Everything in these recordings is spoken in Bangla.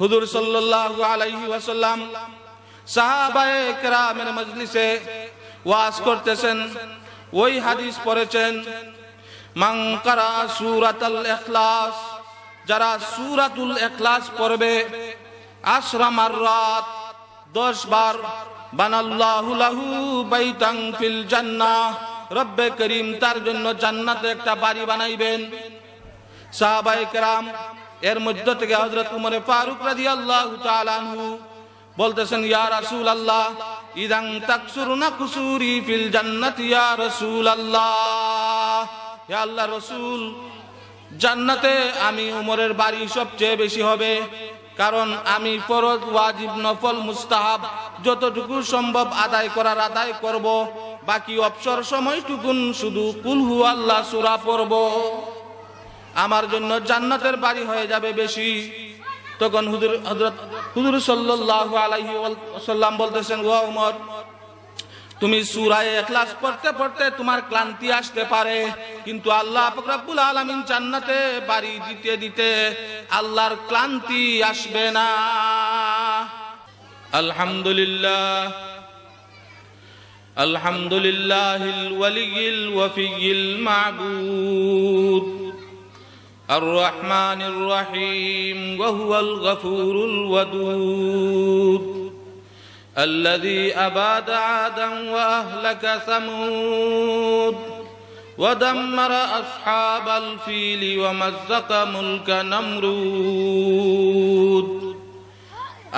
হুজুর সাল্লাল্লাহু আলাইহি ওয়াসাল্লাম সাহাবায়ে কেরামের মজলিসে ওয়াজ করতেছেন ওই হাদিস পড়েছেন মান কারা সূরাতুল ইখলাস যারা সূরাতুল ইখলাস পড়বে আশরা মাররাত 10 বার বানাল্লাহু লাহু বাইতান ফিল জান্নাহ রব্বে করিম তার জন্য জান্নাতে একটা বাড়ি বানাইবেন সাহাবায়ে কেরাম এর মধ্য থেকে হজরত উমরে ফারুক রাজি আল্লাহ তালানহু বলতেছেন ইয়া রাসুল আল্লাহ ইদাং তাকসুর না কুসুরি ফিল জান্নাত ইয়া রসুল আল্লাহ হে আল্লাহ রসুল জান্নাতে আমি উমরের বাড়ি সবচেয়ে বেশি হবে কারণ আমি ফরজ ওয়াজিব নফল মুস্তাহাব যতটুকু সম্ভব আদায় করার আদায় করব বাকি অবসর সময়টুকুন শুধু কুলহু আল্লাহ সুরা পড়ব আমার জন্য জান্নাতের বাড়ি হয়ে যাবে বেশি তখন হুজুর হজরত হুজুর সাল্লাল্লাহু আলাইহি ওয়াসাল্লাম বলতেছেন ও উমর তুমি সুরায় ইখলাস পড়তে পড়তে তোমার ক্লান্তি আসতে পারে কিন্তু আল্লাহ রব্বুল আলামিন জান্নাতে বাড়ি দিতে দিতে আল্লাহর ক্লান্তি আসবে না আলহামদুলিল্লাহ আলহামদুলিল্লাহিল الولي الوفي মাবুদ الرحمن الرحيم وهو الغفور الودود الذي أباد عادا وأهلك ثمود ودمر أصحاب الفيل ومزق ملك نمرود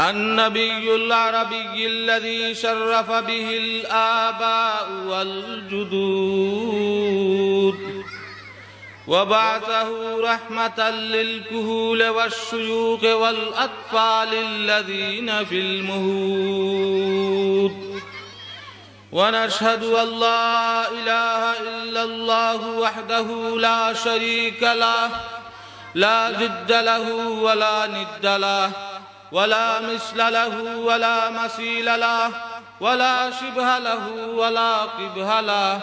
النبي العربي الذي شرف به الآباء والجدود وبعثه رحمة للكهول والشيوخ والأطفال الذين في المهود ونشهد أن لا إله إلا الله وحده لا شريك له لا جد له ولا ند له ولا مثل له ولا مثيل له ولا شبه له ولا قبه له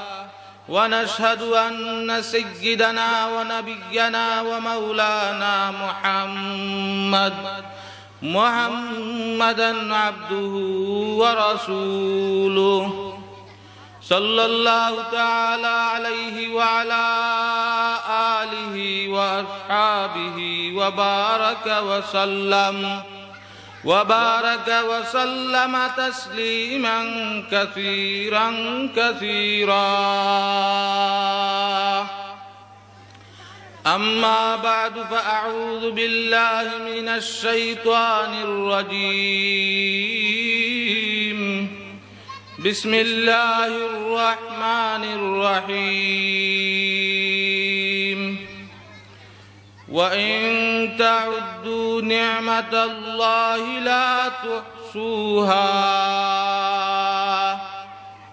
ونشهد أن سيدنا ونبينا ومولانا محمد محمدا عبده ورسوله صلى الله تعالى عليه وعلى آله وأصحابه وبارك وسلم وبارك وسلم تسليما كثيرا كثيرا أما بعد فأعوذ بالله من الشيطان الرجيم بسم الله الرحمن الرحيم وإن تعدوا نعمة الله لا تحصوها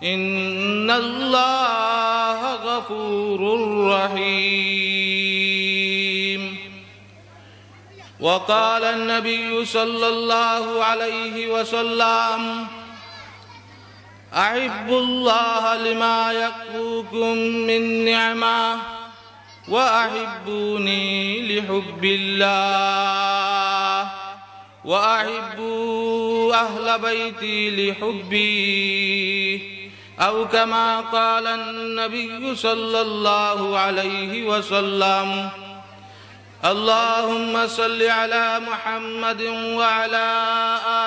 إن الله غفور رحيم وقال النبي صلى الله عليه وسلم أحبوا الله لما يقوكم من نعمه وأحبوني لحب الله وأحبوا أهل بيتي لحبي أو كما قال النبي صلى الله عليه وسلم اللهم صل على محمد وعلى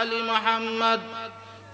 آل محمد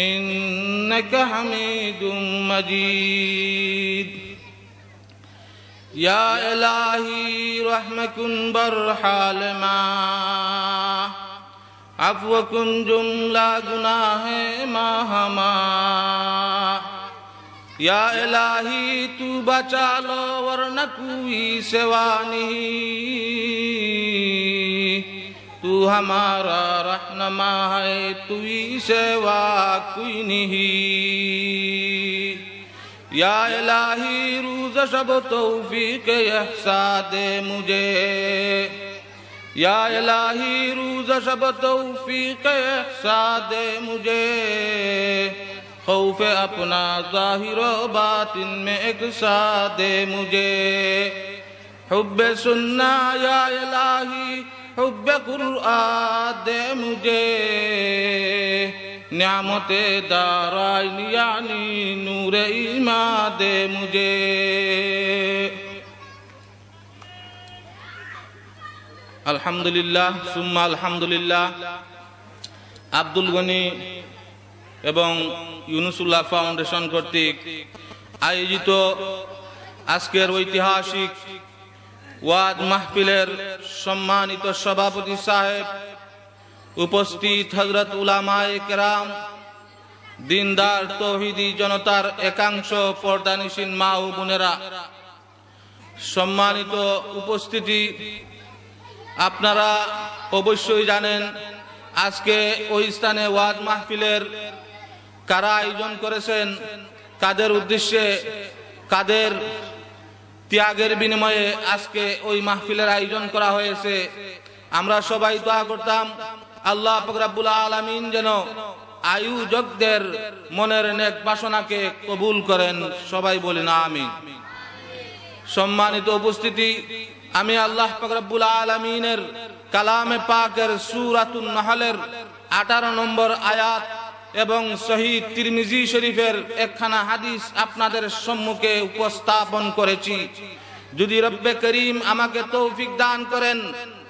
إنك حميد مجيد يا إلهي رحم کن بر حال ما ما هما يا إلهي تو بچا لو ورنہ کوئی تو ہمارا رہنما ہے تو ہی سوا کوئی نہیں یا الہی روز شب توفیق احسا دے مجھے یا الہی روز شب توفیق احسا دے مجھے خوف اپنا ظاہر و باطن میں ایک سا دے مجھے حب سننا یا الہی حب قرآن دے مجھے نعمت دارائن یعنی نور ইমা দে মুজে আলহামদুলিল্লাহ সুম্মা আলহামদুলিল্লাহ আব্দুল গনি এবং ইউনুসুল্লাহ ফাউন্ডেশন কর্তৃক আয়োজিত আজকের ঐতিহাসিক ওয়াদ মাহফিলের সম্মানিত সভাপতি সাহেব উপস্থিত হজরত উলামায় কেরাম দিনদার তৌহিদি জনতার একাংশ পর্দানিসীন মা ও বোনেরা সম্মানিত উপস্থিতি আপনারা অবশ্যই জানেন আজকে ওই স্থানে ওয়াজ মাহফিলের কারা আয়োজন করেছেন কাদের উদ্দেশ্যে কাদের ত্যাগের বিনিময়ে আজকে ওই মাহফিলের আয়োজন করা হয়েছে আমরা সবাই দোয়া করতাম আল্লাহ ফকরাবুল আলমিন যেন আয়োজকদের মনের নেক বাসনাকে কবুল করেন সবাই বলি না আমি সম্মানিত উপস্থিতি আমি আল্লাহ ফকরাবুল আলমিনের কালামে পাকের সুরাতুল নাহলের আঠারো নম্বর আয়াত এবং শহীদ তিরমিজি শরীফের একখানা হাদিস আপনাদের সম্মুখে উপস্থাপন করেছি যদি রব্বে করিম আমাকে তৌফিক দান করেন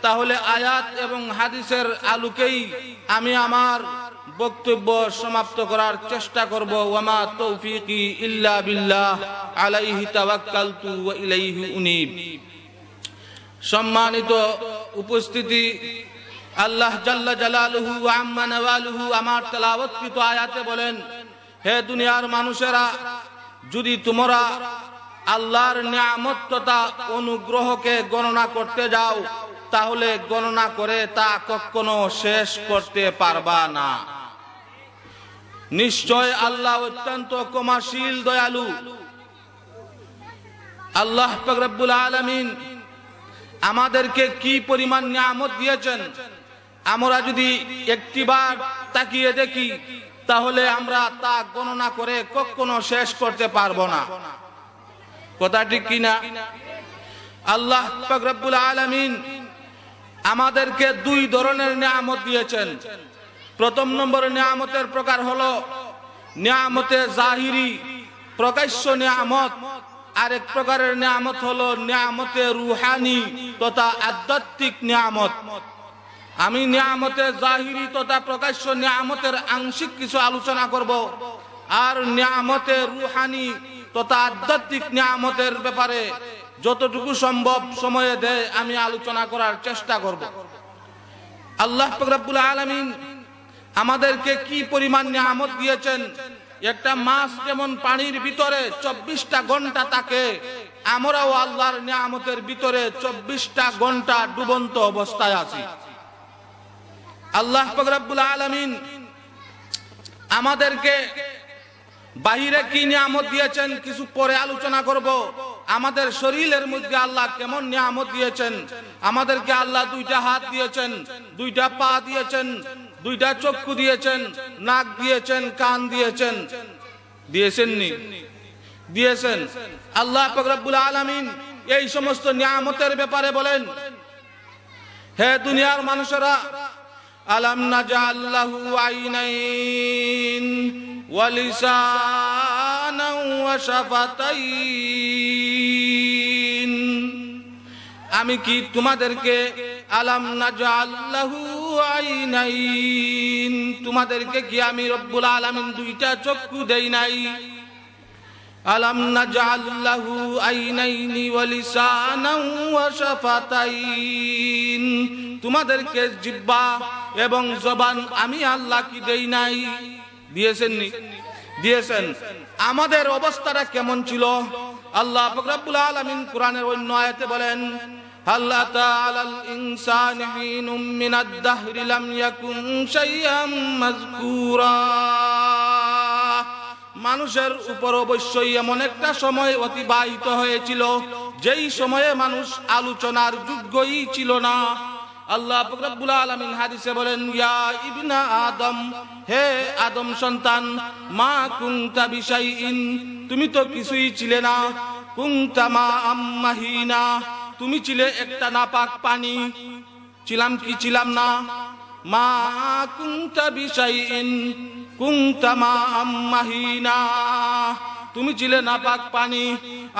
তাহলে আয়াত এবং হাদিসের আলোকেই আমি আমার বক্তব্য সমাপ্ত করার চেষ্টা করব ওয়ামা তৌফিকি ইল্লা বিল্লাহ আলাইহি তাওয়াক্কালতু ওয়া ইলাইহি উনীব সম্মানিত উপস্থিতি আল্লাহ জাল্লা জালালুহু আম্মা নাওয়ালুহু আমার তেলাওয়াতকৃত আয়াতে বলেন হে দুনিয়ার মানুষেরা যদি তোমরা আল্লাহর নিয়ামত তথা অনুগ্রহকে গণনা করতে যাও তাহলে গণনা করে তা কখনো শেষ করতে পারবা না নিশ্চয় আল্লাহ অত্যন্ত ক্ষমাশীল দয়ালু আল্লাহ ফকরবুল আলমিন আমাদেরকে কি পরিমাণ নিয়ামত দিয়েছেন আমরা যদি একটিবার তাকিয়ে দেখি তাহলে আমরা তা গণনা করে কখনো শেষ করতে পারবো না কথা ঠিক কিনা আল্লাহ রব্বুল আলমিন আমাদেরকে দুই ধরনের নিয়ামত দিয়েছেন প্রথম নম্বর নিয়ামতের প্রকার হলো নিয়ামতে জাহিরি প্রকাশ্য নিয়ামত আরেক প্রকারের নিয়ামত হলো নিয়ামতে রুহানি তথা আধ্যাত্মিক নিয়ামত আমি নিয়ামতে জাহিরি তথা প্রকাশ্য নিয়ামতের আংশিক কিছু আলোচনা করব আর নিয়ামতে রুহানি তথা আধ্যাত্মিক নিয়ামতের ব্যাপারে যতটুকু সম্ভব সময়ে দেয় আমি আলোচনা করার চেষ্টা করব আল্লাহ ফকরাবুল আলমিন আমাদেরকে কি পরিমাণ নিয়ামত দিয়েছেন একটা মাছ যেমন পানির ভিতরে চব্বিশটা ঘন্টা তাকে আমরাও আল্লাহর নিয়ামতের ভিতরে চব্বিশটা ঘন্টা ডুবন্ত অবস্থায় আছি আল্লাহ ফকরাবুল আলমিন আমাদেরকে বাহিরে কি নিয়ামত দিয়েছেন কিছু পরে আলোচনা করব আমাদের শরীরের মধ্যে আল্লাহ কেমন নিয়ামত দিয়েছেন আমাদেরকে আল্লাহ দুইটা হাত দিয়েছেন দুইটা পা দিয়েছেন দুইটা চক্ষু দিয়েছেন নাক দিয়েছেন কান দিয়েছেন দিয়েছেন নি দিয়েছেন আল্লাহ ফকরাবুল আলমিন এই সমস্ত নিয়ামতের ব্যাপারে বলেন হে দুনিয়ার মানুষেরা আলাম নাজাল্লাহু আইনাইন ওয়া লিসানাও ওয়া আমি কি তোমাদেরকে আলাম নাজাল্লাহু আইনাইন তোমাদেরকে কি আমি রব্বুল আলমিন দুইটা চক্ষু দেই নাই আলাম নাজাল্লাহু আইনাইনি ওয়া লিসানাও তোমাদেরকে জিব্বা এবং জবান আমি আল্লাহ কি দেই নাই দিয়েছেন দিয়েছেন আমাদের অবস্থাটা কেমন ছিল আল্লাহ ফকরাবুল আলমিন কোরআনের অন্য আয়াতে বলেন মানুষের উপর অবশ্যই এমন একটা সময় অতিবাহিত হয়েছিল যেই সময়ে মানুষ আলোচনার যোগ্যই ছিল না আল্লাহ ফকরাবুল আলমিন হাদিসে বলেন ইয়া ইবনা আদম হে আদম সন্তান মা কুংতা বিষয় ইন তুমি তো কিছুই ছিলে না কুংতা মা আম্মাহিনা তুমি ছিলে একটা নাপাক পানি ছিলাম কি ছিলাম না মা কুংতা বিষয় ইন কুংতা মা আম্মাহিনা তুমি ছিলে নাপাক পানি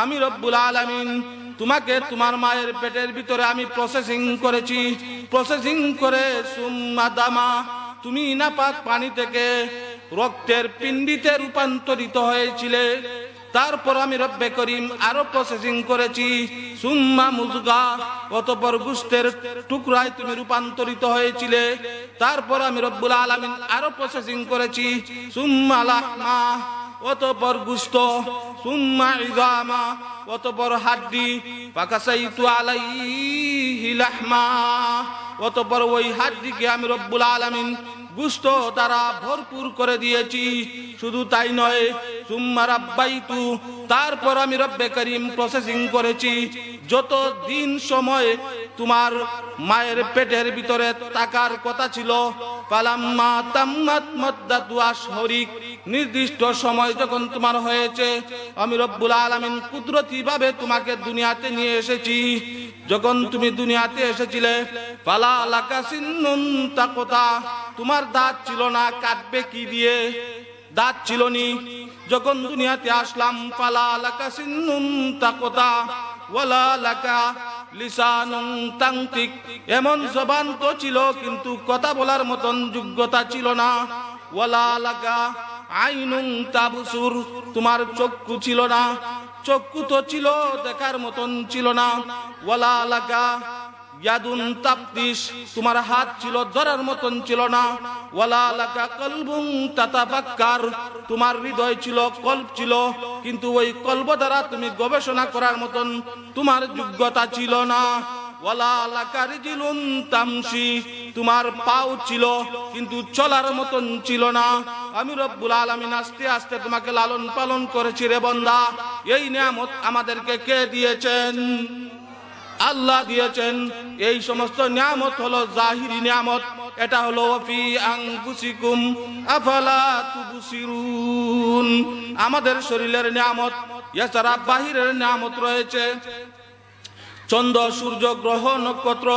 আমি রব্বুল আলমিন তোমাকে তোমার মায়ের পেটের ভিতরে আমি প্রসেসিং করেছি প্রসেসিং করে সুম্মা দামা তুমি পাক পানি থেকে রক্তের পিণ্ডিতে রূপান্তরিত হয়েছিলে তারপর আমি রব্বে করিম আরো প্রসেসিং করেছি সুম্মা মুজগা অতপর গুস্তের টুকরায় তুমি রূপান্তরিত হয়েছিলে তারপর আমি রব্বুল আলামিন আরো প্রসেসিং করেছি সুম্মা লাহমা অতপর গুস্ত সুম্মা ইজামা অতপর হাড্ডি পাকাসাইতু আলাই লাহমা অতপর ওই হাড্ডিকে আমি রব্বুল আলামিন গুস্ত দ্বারা ভরপুর করে দিয়েছি শুধু তাই নয় তারপর আমি রব্বে করিম প্রসেসিং করেছি যত দিন সময় তোমার মায়ের পেটের ভিতরে তাকার কথা ছিল নির্দিষ্ট সময় যখন তোমার হয়েছে আমি রব্বুল আলমিন কুদরতি ভাবে তোমাকে দুনিয়াতে নিয়ে এসেছি যখন তুমি দুনিয়াতে এসেছিলে পালা আলাকা সিন্নুন তাকতা তোমার দাঁত ছিল না কাটবে কি দিয়ে দাঁত ছিল নি যখন দুনিয়াতে আসলাম পালা আলাকা সিন্নুন তাকোতা ওয়ালা লাকা লিসানুন তাংতিক এমন জবান তো ছিল কিন্তু কথা বলার মতন যোগ্যতা ছিল না ওয়ালা লাকা আইনুন তাবসুর তোমার চক্ষু ছিল না চক্ষু তো ছিল দেখার মতন ছিল না ওয়ালা লাগা ইয়াদুন তাপতিস তোমার হাত ছিল ধরার মতন ছিল না ওয়ালা লাকা কলবুং তাতাবাক্কার তোমার হৃদয় ছিল কল্প ছিল কিন্তু ওই কল্প দ্বারা তুমি গবেষণা করার মতন তোমার যোগ্যতা ছিল না ওয়ালা লাকা রিজিলুন তামসি তোমার পাও ছিল কিন্তু চলার মতন ছিল না আমি রব্বুল আলমিন আস্তে আস্তে তোমাকে লালন পালন করেছি রে বন্দা এই নিয়ামত আমাদেরকে কে দিয়েছেন আল্লাহ দিয়েছেন এই সমস্ত নিয়ামত হলো জাহিরি নিয়ামত এটা হলো আমাদের শরীরের নিয়ামত এছাড়া বাহিরের নিয়ামত রয়েছে চন্দ্র সূর্য গ্রহ নক্ষত্র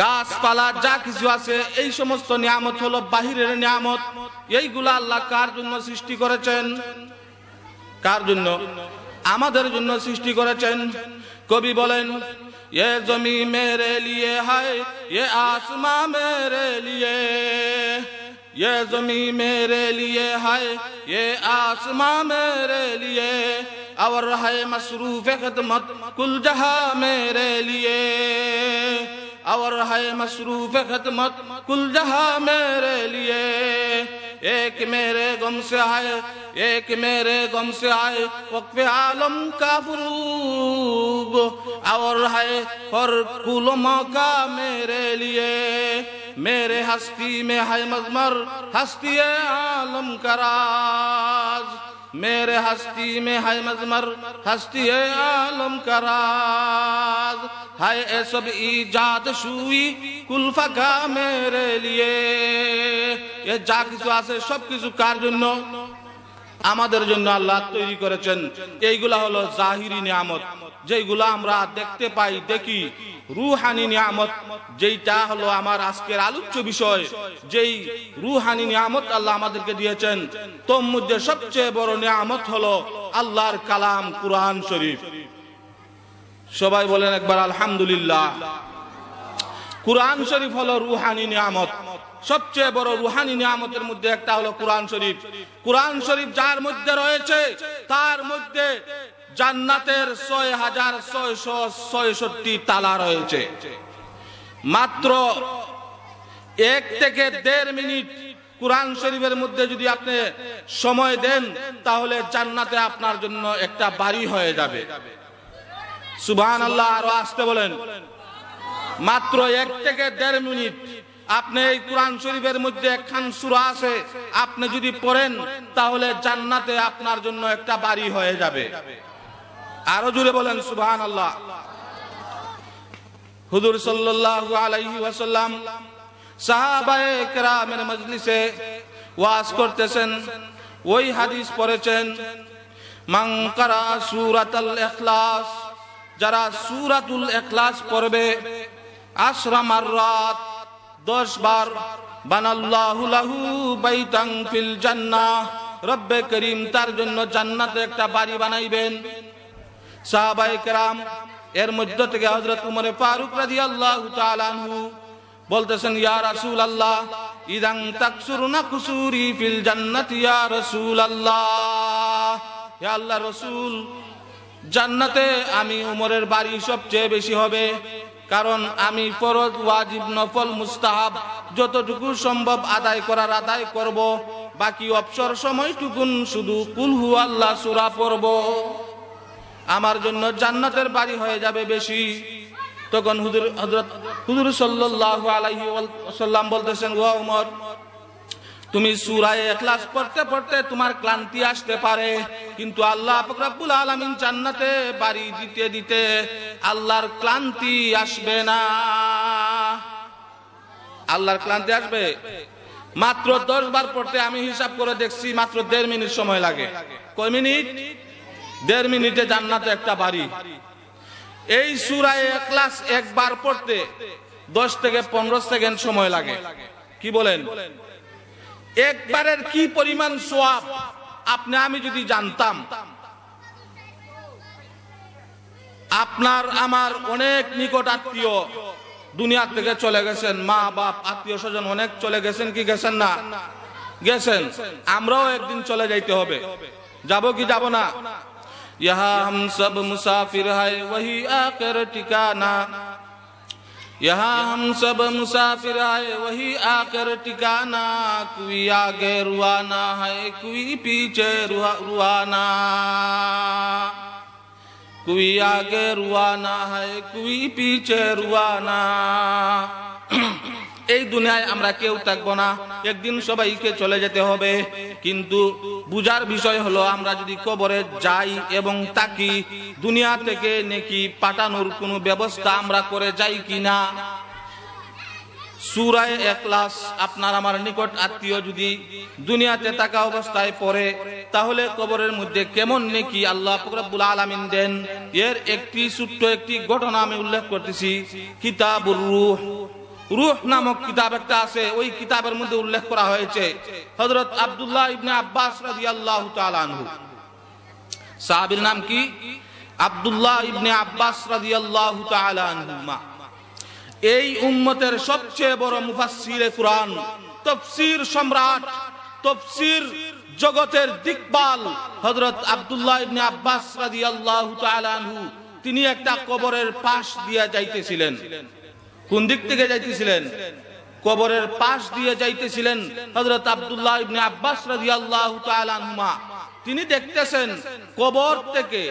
গাছপালা যা কিছু আছে এই সমস্ত নিয়ামত হলো বাহিরের নিয়ামত এইগুলো আল্লাহ কার জন্য সৃষ্টি করেছেন কার জন্য আমাদের জন্য সৃষ্টি করেছেন কবি বলেন এ জমি মেরে লিয়ে হায় এ আসমা মেরে লিয়ে এ জমি মেরে লিয়ে হায় এ আসমা মেরে লিয়ে और হায় मसरूफ खदमत কুল जहां মেরে লিয়ে اور ہے مصروف خدمت جہاں میرے لیے ایک میرے گم سے آئے ایک میرے گم سے آئے وقف عالم کا فروب اور ہے اور کل موقع میرے لیے میرے ہستی میں ہے مزمر ہستی عالم کا راز میرے ہستی میں ہے مزمر ہستی ہے کا راز ہے سب ایجاد شوئی کل فقہ میرے لیے جاگ سوا سے شب کی زکار جنو আমাদের জন্য আল্লাহ তৈরি করেছেন এইগুলা হলো জাহিরি নিয়ামত যেগুলা আমরা দেখতে পাই দেখি রুহানি নিয়ামত যেইটা হলো আমার আজকের আলোচ্য বিষয় যেই রুহানি নিয়ামত আল্লাহ আমাদেরকে দিয়েছেন তোর মধ্যে সবচেয়ে বড় নিয়ামত হলো আল্লাহর কালাম কুরআন শরীফ সবাই বলেন একবার আলহামদুলিল্লাহ কুরআন শরীফ হলো রুহানি নিয়ামত সবচেয়ে বড় রুহানি নিয়ামতের মধ্যে একটা হলো কোরআন শরীফ কোরআন শরীফ যার মধ্যে রয়েছে তার মধ্যে জান্নাতের ছয় হাজার ছয়শো ছয়ষট্টি তালা রয়েছে মাত্র এক থেকে দেড় মিনিট কোরআন শরীফের মধ্যে যদি আপনি সময় দেন তাহলে জান্নাতে আপনার জন্য একটা বাড়ি হয়ে যাবে সুবাহ আল্লাহ আরো আসতে বলেন মাত্র এক থেকে দেড় মিনিট আপনি এই কোরআন শরীফের মধ্যে একখান সুরা আছে আপনি যদি পড়েন তাহলে জান্নাতে আপনার জন্য একটা বাড়ি হয়ে যাবে আরো জুড়ে বলেন সুবহান আল্লাহ হুজুর সাল্লাল্লাহু আলাইহি ওয়াসাল্লাম সাহাবায়ে কেরামের মজলিসে ওয়াজ করতেছেন ওই হাদিস পড়েছেন মাংকারা কারা সূরাতুল ইখলাস যারা সূরাতুল ইখলাস পড়বে আশরা মাররাত দশ বার বানাল্লাহু লাহু বাইতাং ফিল জান্না রব্বে করিম তার জন্য জান্নাতে একটা বাড়ি বানাইবেন সাহাবাই কেরাম এর মধ্য থেকে হজরত উমরে ফারুক রাদিয়াল্লাহু বলতেছেন আল্লাহ ফিল জান্নাত ইয়া আল্লাহ জান্নাতে আমি উমরের বাড়ি সবচেয়ে বেশি হবে কারণ আমি ফরজ ওয়াজিব নফল মুস্তাহাব যতটুকু সম্ভব আদায় করার আদায় করব বাকি অবসর সময়টুকুন শুধু কুলহু আল্লাহ সুরা পড়ব আমার জন্য জান্নাতের বাড়ি হয়ে যাবে বেশি তখন হুজুর হজরত হুজুর সাল্লাহ আলাইহি সাল্লাম বলতেছেন ওয়া উমর তুমি সুরায় এখলাস পড়তে পড়তে তোমার ক্লান্তি আসতে পারে কিন্তু আল্লাহ ফকরাবুল আলমিন চান্নাতে বাড়ি দিতে দিতে আল্লাহর ক্লান্তি আসবে না আল্লাহর ক্লান্তি আসবে মাত্র দশ বার পড়তে আমি হিসাব করে দেখছি মাত্র দেড় মিনিট সময় লাগে কয় মিনিট দেড় মিনিটে জান্নাতে একটা বাড়ি এই সুরায় ক্লাস একবার পড়তে দশ থেকে পনেরো সেকেন্ড সময় লাগে কি বলেন একবারের কি পরিমাণ সোয়াব আপনি আমি যদি জানতাম আপনার আমার অনেক নিকট আত্মীয় দুনিয়া থেকে চলে গেছেন মা বাপ আত্মীয় স্বজন অনেক চলে গেছেন কি গেছেন না গেছেন আমরাও একদিন চলে যাইতে হবে যাব কি যাব না ইহা হাম সব মুসাফির হাই ওহি আকের ঠিকানা یہاں ہم سب مسافر آئے وہی آ کر ٹکانا کوئی آگے روانا ہے کوئی پیچھے روانا کوئی آگے روانا ہے کوئی پیچھے روانا এই দুনিয়ায় আমরা কেউ থাকবো না একদিন সবাইকে চলে যেতে হবে কিন্তু বুজার বিষয় হলো আমরা যদি কবরে যাই এবং তাকি দুনিয়া থেকে নেকি পাঠানোর কোনো ব্যবস্থা আমরা করে যাই কি না সুরায় একলাস আপনার আমার নিকট আত্মীয় যদি দুনিয়াতে থাকা অবস্থায় পড়ে তাহলে কবরের মধ্যে কেমন নেকি আল্লাহ ফকরাবুল আলমিন দেন এর একটি ছোট্ট একটি ঘটনা আমি উল্লেখ করতেছি কিতাবুর রুহ রুহ নামক কিতাব একটা আছে ওই কিতাবের মধ্যে উল্লেখ করা হয়েছে হজরত আবদুল্লাহ ইবনে আব্বাস রাদিয়াল্লাহু তাআলা সাহাবীর নাম কি আবদুল্লাহ ইবনে আব্বাস রাদিয়াল্লাহু তাআলা এই উম্মতের সবচেয়ে বড় মুফাসসিরে কুরআন তাফসীর সম্রাট তাফসীর জগতের দিকপাল হযরত আব্দুল্লাহ ইবনে আব্বাস রাদিয়াল্লাহু তাআলা তিনি একটা কবরের পাশ দিয়ে যাইতেছিলেন কোন দিক থেকে যাইতেছিলেন কবরের পাশ দিয়ে যাইতেছিলেন হজরত আবদুল্লাহ ইবনে আব্বাস রাদিয়াল্লাহু তাআলা আনহুমা তিনি দেখতেছেন কবর থেকে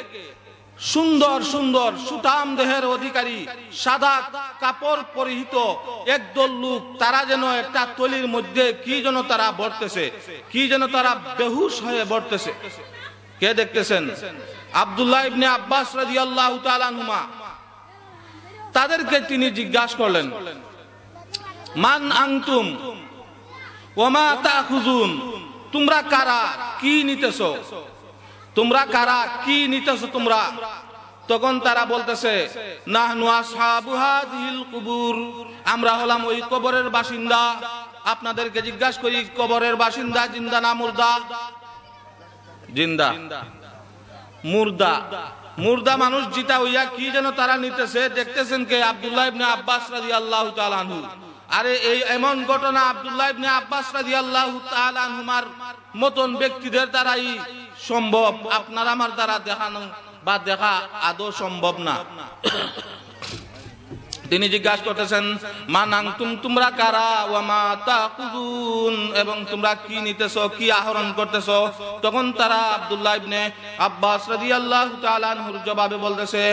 সুন্দর সুন্দর সুতাম দেহের অধিকারী সাদা কাপড় পরিহিত একদল লোক তারা যেন একটা তলির মধ্যে কি যেন তারা বর্তেছে কি যেন তারা বেহুশ হয়ে বর্তেছে কে দেখতেছেন আব্দুল্লাহ ইবনে আব্বাস রাদিয়াল্লাহু তাআলা আনহুমা তাদেরকে তিনি জিজ্ঞাসা করলেন মান আংতুম ওমা তা তোমরা কারা কি নিতেছ তোমরা কারা কি নিতেছ তোমরা তখন তারা বলতেছে কুবুর আমরা হলাম ওই কবরের বাসিন্দা আপনাদেরকে জিজ্ঞাসা করি কবরের বাসিন্দা জিন্দা না মুর্দা জিন্দা মুর্দা মুর্দা মানুষ জিতা হইয়া কি যেন তারা নিতেছে দেখতেছেন কে আব্দুল্লাহ ইবনে আব্বাস রাদিয়াল্লাহু তাআলা আনহু আরে এই এমন ঘটনা আব্দুল্লাহ ইবনে আব্বাস রাদিয়াল্লাহু তাআলা আনহুমার মতন ব্যক্তিদের দ্বারাই সম্ভব আপনার আমার দ্বারা দেখানো বা দেখা আদৌ সম্ভব না তিনি জিজ্ঞাসা করতেছেন মা নাং তুম তোমরা কারা ওয়া মা এবং তোমরা কি নিতেছো কি আহরণ করতেছো তখন তারা আব্দুল্লাহ ইবনে আব্বাস রাদিয়াল্লাহু তাআলা আনহুর জবাবে বলতেছে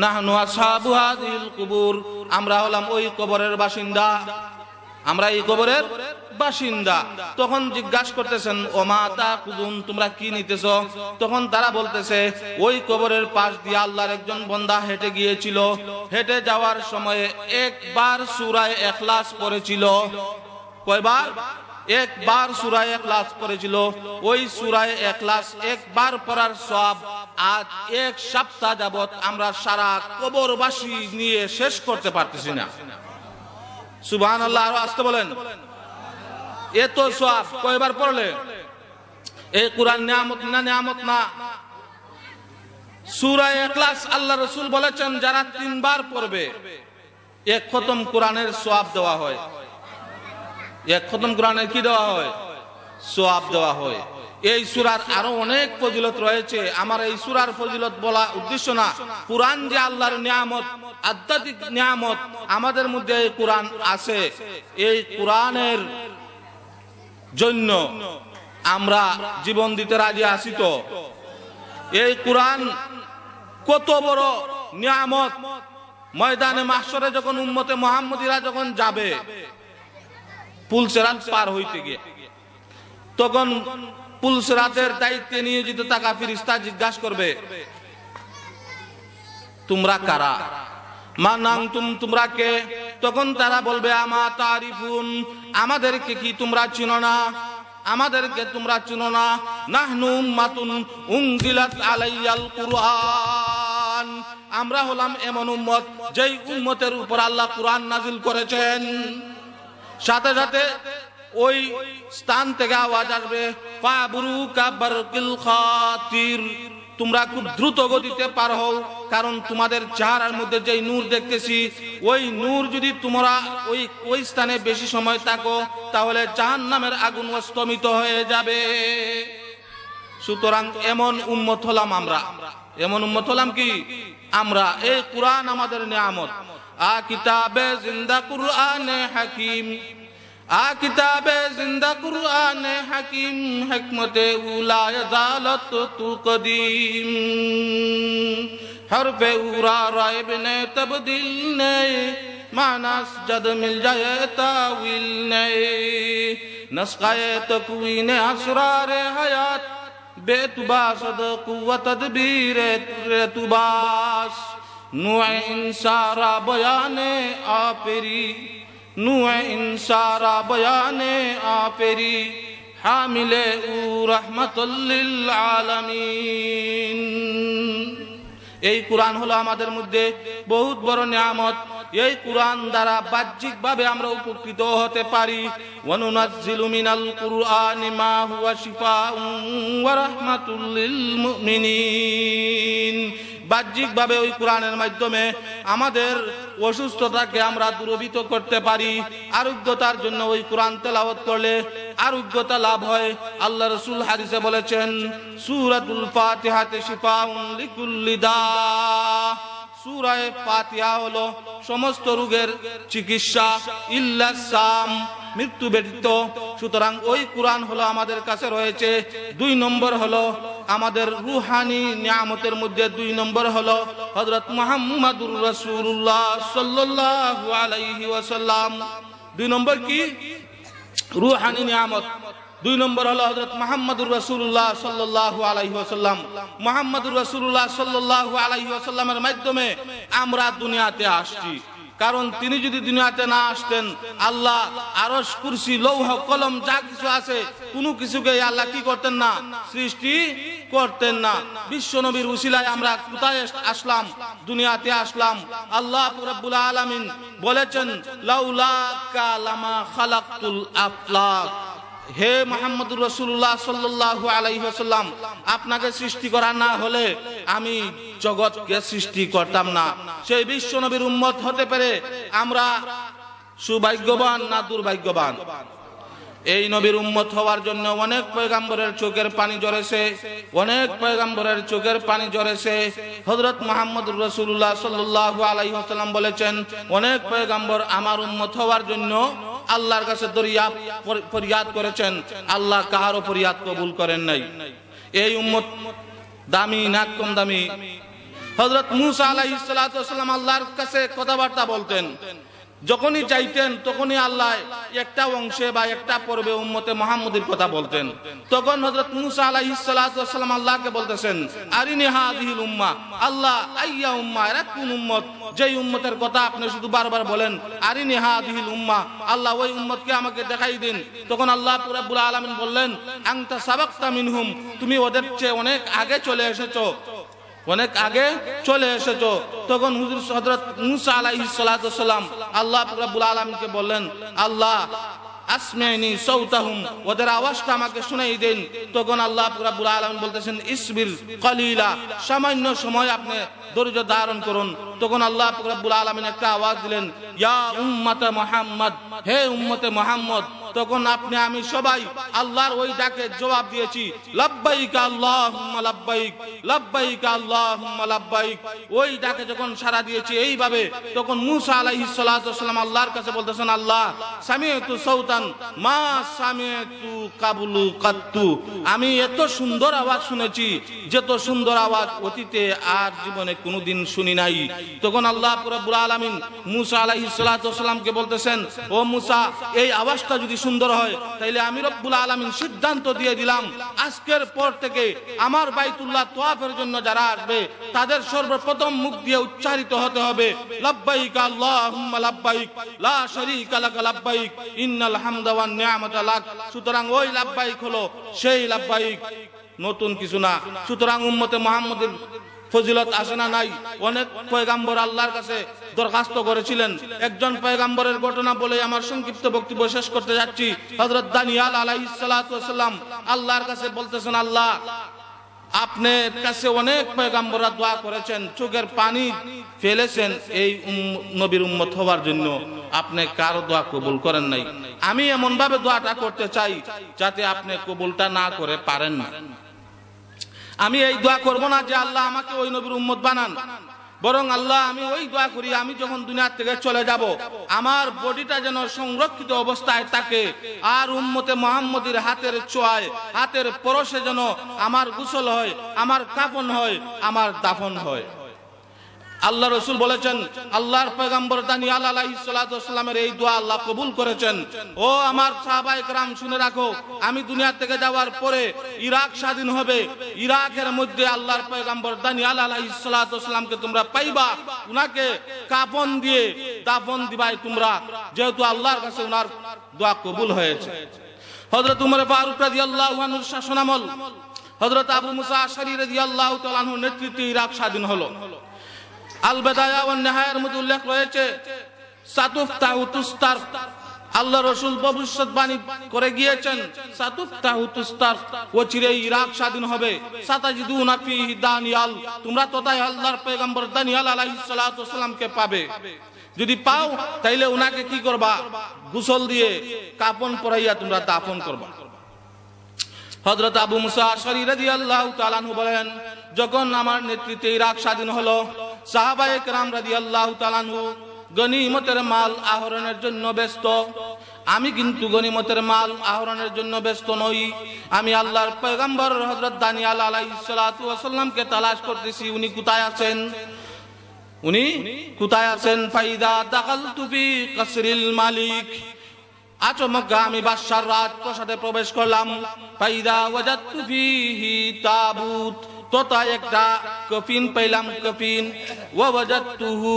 নাহনু আসহাবু হাদিল কুবুর আমরা হলাম ওই কবরের বাসিন্দা আমরা এই কবরের বাসিন্দা তখন জিজ্ঞাসা করতেছেন ও মাতা কুদুন তোমরা কি নিতেছ তখন তারা বলতেছে ওই কবরের পাশ দিয়ে আল্লাহর একজন বন্দা হেঁটে গিয়েছিল হেঁটে যাওয়ার সময়ে একবার সুরায় এখলাস পড়েছিল কয়বার একবার সুরায় এখলাস পড়েছিল ওই সুরায় এখলাস একবার পড়ার সব আজ এক সপ্তাহ যাবত আমরা সারা কবরবাসী নিয়ে শেষ করতে পারতেছি না সুবাহ আল্লাহ আরো আসতে বলেন এত সব কয়বার পড়লে এই কোরআন নিয়ামত না নিয়ামত না সুরায় এখলাস আল্লাহ রসুল বলেছেন যারা তিনবার পড়বে এক খতম কোরআনের সোয়াব দেওয়া হয় এক খতম কোরআনের কি দেওয়া হয় সোয়াব দেওয়া হয় এই সুরার আরো অনেক ফজিলত রয়েছে আমার এই সুরার ফজিলত বলা উদ্দেশ্য না কোরআন যে আল্লাহর নিয়ামত আধ্যাত্মিক নিয়ামত আমাদের মধ্যে এই কোরআন আছে এই কোরআনের জন্য আমরা জীবন দিতে রাজি আসি তো এই কোরআন কত বড় নিয়ামত ময়দানে মাসরে যখন উন্মতে মোহাম্মদীরা যখন যাবে পুলসেরাত পার হইতে গিয়ে তখন পুলসেরাতের দায়িত্বে নিয়ে নিয়োজিত তাকা ফিরিস্তা জিজ্ঞাসা করবে তোমরা কারা মা নাম তুম তোমরা কে তখন তারা বলবে আমা তারিফুন আমাদেরকে কি তোমরা চিনো না আমাদেরকে তোমরা চিনো না নাহনু মাতুন উংজিলাত আলাইয়াল কুরআন আমরা হলাম এমন উম্মত যেই উম্মতের উপর আল্লাহ কুরআন নাজিল করেছেন সাথে সাথে ওই স্থান থেকে আওয়াজ আসবে ফাবরুকা বারকিল খাতির তোমরা খুব দ্রুত গতিতে পার হও কারণ তোমাদের চেহারার মধ্যে যেই নূর দেখতেছি ওই নূর যদি তোমরা ওই ওই স্থানে বেশি সময় থাকো তাহলে চাহান নামের আগুন অস্তমিত হয়ে যাবে সুতরাং এমন উম্মত হলাম আমরা এমন উম্মত হলাম কি আমরা এই কোরআন আমাদের নিয়ামত আ কিতাবে জিন্দা কুরআনে হাকিম آ کتاب زندہ قرآن حکیم حکمت اولا یزالت تو قدیم حرف اورا رائب نے تبدیل نے معنی سجد مل جائے تاویل نے نسخہ تکوین اسرار حیات بے تباس دقو تدبیر تباس نوع انسارا بیان آپری নুয় ইনসারা বয়ানে আপেরি হামিলে উ রহমতুল্লিল আলমিন এই কোরআন হলো আমাদের মধ্যে বহুত বড় নিয়ামত এই কোরআন দ্বারা বাহ্যিকভাবে আমরা উপকৃত হতে পারি ওয়ানুনাজ্জিলু মিনাল কুরআনি মা হুয়া শিফাউন ওয়া রাহমাতুল লিল মুমিনিন বাহ্যিকভাবে ওই কোরআনের মাধ্যমে আমাদের অসুস্থতাকে আমরা দূরবিত করতে পারি আরোগ্যতার জন্য ওই কোরআন তেলাওয়াত করলে আরোগ্যতা লাভ হয় আল্লাহ রসুল হারিসে বলেছেন সুরাতুল ফাতিহাতে শিফাউন লিকুল্লি সুরায় পাতিয়া হলো সমস্ত রোগের চিকিৎসা ইল্লাসাম মৃত্যু ব্যতীত সুতরাং ওই কোরআন হলো আমাদের কাছে রয়েছে দুই নম্বর হলো আমাদের রুহানি নিয়ামতের মধ্যে দুই নম্বর হলো হজরত মোহাম্মদুর রসুল্লাহ সাল্লাহ আলাইহি ওয়াসাল্লাম দুই নম্বর কি রুহানি নিয়ামত দুই নম্বর হলো হজরত মোহাম্মদুর রসুল্লাহ সাল্লাহ আলাইহি আসাল্লাম মোহাম্মদুর রসুল্লাহ সাল্লাহ আলাইহি আসাল্লামের মাধ্যমে আমরা দুনিয়াতে আসছি কারণ তিনি যদি দুনিয়াতে না আসতেন আল্লাহ আরস কুরসি লৌহ কলম যা কিছু আছে কোনো কিছুকে আল্লাহ কি করতেন না সৃষ্টি করতেন না বিশ্ব নবীর উশিলায় আমরা কোথায় আসলাম দুনিয়াতে আসলাম আল্লাহ রব্বুল আলমিন বলেছেন লাউলা কালামা খালাকুল আফলাক হে মোহাম্মদুর রসুল্লাহ সাল্লু আলাইসাল্লাম আপনাকে সৃষ্টি করা না হলে আমি জগৎকে সৃষ্টি করতাম না সেই বিশ্ব নবীর উম্মত হতে পেরে আমরা সুভাগ্যবান না দুর্ভাগ্যবান এই নবীর উম্মত হওয়ার জন্য অনেক পয়গাম্বরের চোখের পানি জড়েছে অনেক পয়গাম্বরের চোখের পানি জড়েছে হজরত মোহাম্মদ রসুল্লাহ সাল্লাহ আলাই বলেছেন অনেক পয়গাম্বর আমার উন্মত হওয়ার জন্য আল্লাহর কাছে দরিয়া ফরিয়াদ করেছেন আল্লাহ কাহারও ফরিয়াদ কবুল করেন নাই এই উম্মত দামি না কম দামি হজরত মুসা আলাহ আল্লাহর কাছে কথাবার্তা বলতেন যখনই চাইতেন তখনই আল্লাহ একটা অংশে বা একটা পর্বে উম্মতে মোহাম্মদের কথা বলতেন তখন হজরত মুসা আলাহ ইসালাম আল্লাহকে বলতেছেন আরিনে হাদিল উম্মা আল্লাহ আইয়া উম্মা এর কোন উম্মত যেই উম্মতের কথা আপনি শুধু বারবার বলেন আরিনে হাদিল উম্মা আল্লাহ ওই উম্মতকে আমাকে দেখাই দিন তখন আল্লাহ পুরাবুল আলমিন বললেন আংতা সাবাক্তা মিনহুম তুমি ওদের চেয়ে অনেক আগে চলে এসেছো অনেক আগে চলে এসেছো তখন হুজুর হজরত মুসা আলাইহি সালাম আল্লাহ রাব্বুল আলামিনকে বললেন আল্লাহ আসমেনি সৌতাহুম ওদের আওয়াজটা আমাকে শুনেই দিন তখন আল্লাহ রাব্বুল আলামিন বলতেছেন ইসবির কলিলা সামান্য সময় আপনি ধৈর্য ধারণ করুন তখন আল্লাহ রাব্বুল আলামিন একটা আওয়াজ দিলেন ইয়া উম্মতে মুহাম্মদ হে উম্মতে মুহাম্মদ তখন আপনি আমি সবাই আল্লাহর ওই ডাকে জবাব দিয়েছি লাব্বাইক আল্লাহুম্মা লাব্বাইক লাব্বাইক আল্লাহুম্মা লাব্বাইক ওই ডাকে যখন সাড়া দিয়েছি তখন আলাইহিস সালাতু আল্লাহর কাছে বলতেছেন আল্লাহ সাউতান মা কাবুলু কাত্তু আমি এত সুন্দর আওয়াজ শুনেছি তো সুন্দর আওয়াজ অতীতে আর জীবনে কোনোদিন শুনি নাই তখন আল্লাহ রাব্বুল আলামিন মুসা আলাইহিস সালাতু সালামকে বলতেছেন ও মুসা এই আওয়াজটা যদি সুন্দর হয় তাইলে আমি রব্বুল আলমিন সিদ্ধান্ত দিয়ে দিলাম আজকের পর থেকে আমার বাইতুল্লাহ তোয়াফের জন্য যারা আসবে তাদের সর্বপ্রথম মুখ দিয়ে উচ্চারিত হতে হবে লাব্বাইক আল্লাহুম্মা লাব্বাইক লা শারীকা লাক লাব্বাইক ইন্নাল হামদা ওয়ান লাক সুতরাং ওই লাব্বাইক হলো সেই লাব্বাইক নতুন কিছু না সুতরাং উম্মতে মুহাম্মাদের ফজিলত আসে না নাই অনেক পয়গাম্বর আল্লাহর কাছে দরখাস্ত করেছিলেন একজন পয়গাম্বরের ঘটনা বলে আমার সংক্ষিপ্ত বক্তব্য শেষ করতে যাচ্ছি হজরত দানিয়াল সাল্লাম আল্লাহর কাছে বলতেছেন আল্লাহ আপনার কাছে অনেক পয়গাম্বরা দোয়া করেছেন চোখের পানি ফেলেছেন এই নবীর উম্মত হওয়ার জন্য আপনি কারো দোয়া কবুল করেন নাই আমি এমন ভাবে দোয়াটা করতে চাই যাতে আপনি কবুলটা না করে পারেন না আমি এই দোয়া করব না যে আল্লাহ আমাকে ওই নবীর উম্মত বানান বরং আল্লাহ আমি ওই দোয়া করি আমি যখন দুনিয়ার থেকে চলে যাব আমার বডিটা যেন সংরক্ষিত অবস্থায় থাকে আর উম্মতে মোহাম্মদের হাতের চোয়ায় হাতের পরশে যেন আমার গুসল হয় আমার কাপন হয় আমার দাফন হয় আল্লাহ রসুল বলেছেন আল্লাহর পেগম্বর দানিয়াল আলাহিসামের এই দোয়া আল্লাহ কবুল করেছেন ও আমার সাহবায়ক রাম শুনে রাখো আমি দুনিয়া থেকে যাওয়ার পরে ইরাক স্বাধীন হবে ইরাকের মধ্যে আল্লাহর পেগম্বর দানিয়াল আলাহিসামকে তোমরা পাইবা উনাকে কাপন দিয়ে দাপন দিবাই তোমরা যেহেতু আল্লাহর কাছে উনার দোয়া কবুল হয়েছে হজরত তোমার ফারুক রাজি আল্লাহ শাসনামল হজরত আবু মুসা আশারি রাজি আল্লাহ নেতৃত্বে ইরাক স্বাধীন হলো আলবেদায়া ও উল্লেখ রয়েছে সাতুফ তাহুতুস্তার আল্লাহ রসুল ভবিষ্যৎবাণী করে গিয়েছেন সাতুফ তাহুতুস্তার ও চিরে ইরাক স্বাধীন হবে নাফি দানিয়াল তোমরা তোতাই আল্লাহর পেগম্বর দানিয়াল আলাইহিস পাবে যদি পাও তাইলে উনাকে কি করবা গুসল দিয়ে কাপন পরাইয়া তোমরা দাফন করবা হজরত আবু মুসা শরীর বলেন যখন আমার নেতৃত্বে ইরাক স্বাধীন হলো সাহাবায়ক রামরাদি আল্লাহ তালানহু গনিমতের মাল আহরণের জন্য ব্যস্ত আমি কিন্তু গনিমতের মাল আহরণের জন্য ব্যস্ত নই আমি আল্লাহর পয়গম্বর হজরত দানিয়াল আলাইসালামকে তালাশ করতেছি উনি কোথায় আছেন উনি কোথায় আছেন ফাইদা দাখাল তুফি কাসরিল মালিক আচমকা আচ্ছা, আমি বাদশার রাজপ্রসাদে প্রবেশ করলাম ফাইদা ওয়াজাত তুফিহি তাবুত তথা একটা কফিন পাইলাম কফিন ওয়াজাতুহু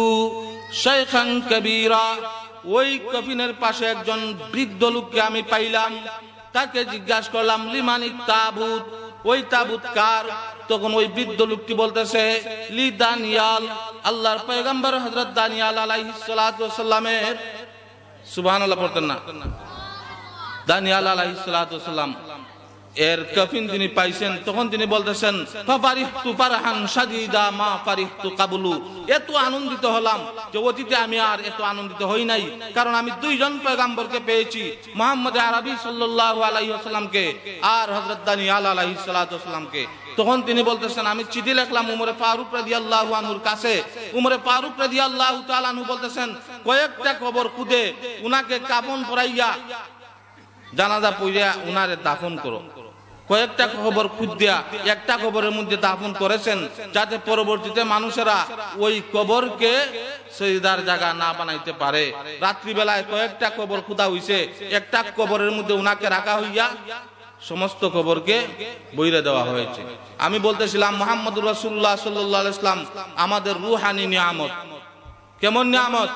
শাইখান কবীরা ওই কফিনের পাশে একজন বৃদ্ধ লোককে আমি পাইলাম তাকে জিজ্ঞাসা করলাম লিমানিক তাবুত ওই তাবুত কার তখন ওই বৃদ্ধ লোকটি বলতেছে লি দানিয়াল আল্লাহর পয়গম্বর হজরত দানিয়াল আলাইহিসাল্লামের সুবাহ পড়তেন না দানিয়াল আলাইহিসাল্লাম এর কফিন তিনি পাইছেন তখন তিনি বলতেছেন মা কাবুলু এত আনন্দিত হলাম যে অতীতে আমি আর এত আনন্দিত হই নাই কারণ আমি দুইজন পয়গাম্বরকে পেয়েছি মোহাম্মদ আরবি সাল্লাহ আলাইসাল্লামকে আর হজরত দানি আল আলাহি সাল্লাহামকে তখন তিনি বলতেছেন আমি চিঠি লিখলাম উমরে ফারুক রাজি আল্লাহ আনুর কাছে উমরে ফারুক রাজি আল্লাহ তালু বলতেছেন কয়েকটা খবর কুদে উনাকে কাপন পরাইয়া জানাজা পইয়া উনারে দাফন করো কয়েকটা খবর দিয়া একটা খবরের মধ্যে দাফন করেছেন যাতে পরবর্তীতে মানুষেরা ওই কবরকে সেদার জায়গা না বানাইতে পারে রাত্রিবেলায় কয়েকটা কবর খুদা হইছে একটা কবরের মধ্যে উনাকে রাখা হইয়া সমস্ত খবরকে বইরে দেওয়া হয়েছে আমি বলতেছিলাম মোহাম্মদ রসুল্লাহ সাল্লাম আমাদের রুহানি নিয়ামত কেমন নিয়ামত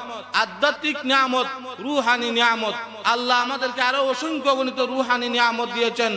আধ্যাত্মিক নিয়ামত রুহানি নিয়ামত আল্লাহ আমাদেরকে আরো অসংখ্য গণিত রুহানি নিয়ামত দিয়েছেন